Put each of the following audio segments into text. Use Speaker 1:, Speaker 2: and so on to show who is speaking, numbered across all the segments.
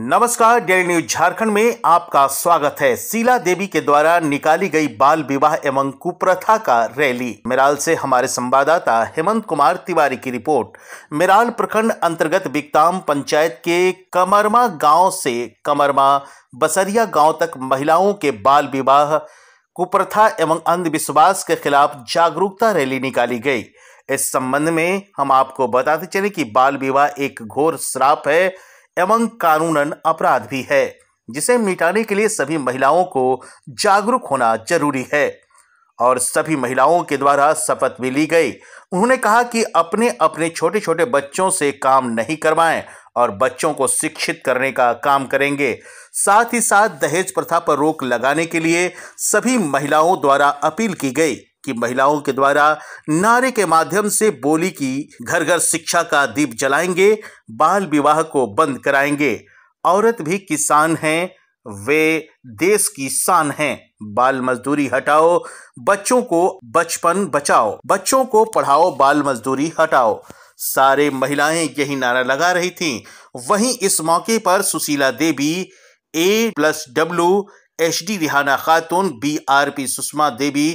Speaker 1: नमस्कार daily news Jharkhand में आपका स्वागत है शीला देवी के द्वारा निकाली गई बाल विवाह एवं कुप्रथा का रैली मिराल से हमारे संवाददाता हेमंत कुमार तिवारी की रिपोर्ट मिराल प्रखंड अंतर्गत बिकताम पंचायत के कमरमा गांव से कमरमा बसरिया गांव तक महिलाओं के बाल विवाह कुप्रथा एवं अंधविश्वास के खिलाफ जागरूकता रैली निकाली गई इस संबंध में हम आपको बताते चले कि बाल विवाह एक घोर श्राप है एवं कानूनन अपराध भी है जिसे मिटाने के लिए सभी महिलाओं को जागरूक होना जरूरी है और सभी महिलाओं के द्वारा शपथ भी ली गई उन्होंने कहा कि अपने अपने छोटे छोटे बच्चों से काम नहीं करवाएं और बच्चों को शिक्षित करने का काम करेंगे साथ ही साथ दहेज प्रथा पर रोक लगाने के लिए सभी महिलाओं द्वारा अपील की गई कि महिलाओं के द्वारा नारे के माध्यम से बोली की घर घर शिक्षा का दीप जलाएंगे बाल विवाह को बंद कराएंगे औरत भी किसान हैं वे देश की शान हैं बाल मजदूरी हटाओ बच्चों को बचपन बचाओ बच्चों को पढ़ाओ बाल मजदूरी हटाओ सारे महिलाएं यही नारा लगा रही थीं वहीं इस मौके पर Sushila Devi A plus W H D Vihana Khatoon B R P Sushma Devi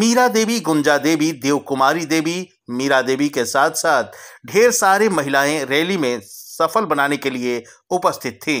Speaker 1: Meera Devi Gunja Devi Dev Kumari Devi Meera Devi के साथ साथ ढेर सारी महिलाएं रैली में सफल बनाने के लिए उपस्थित थीं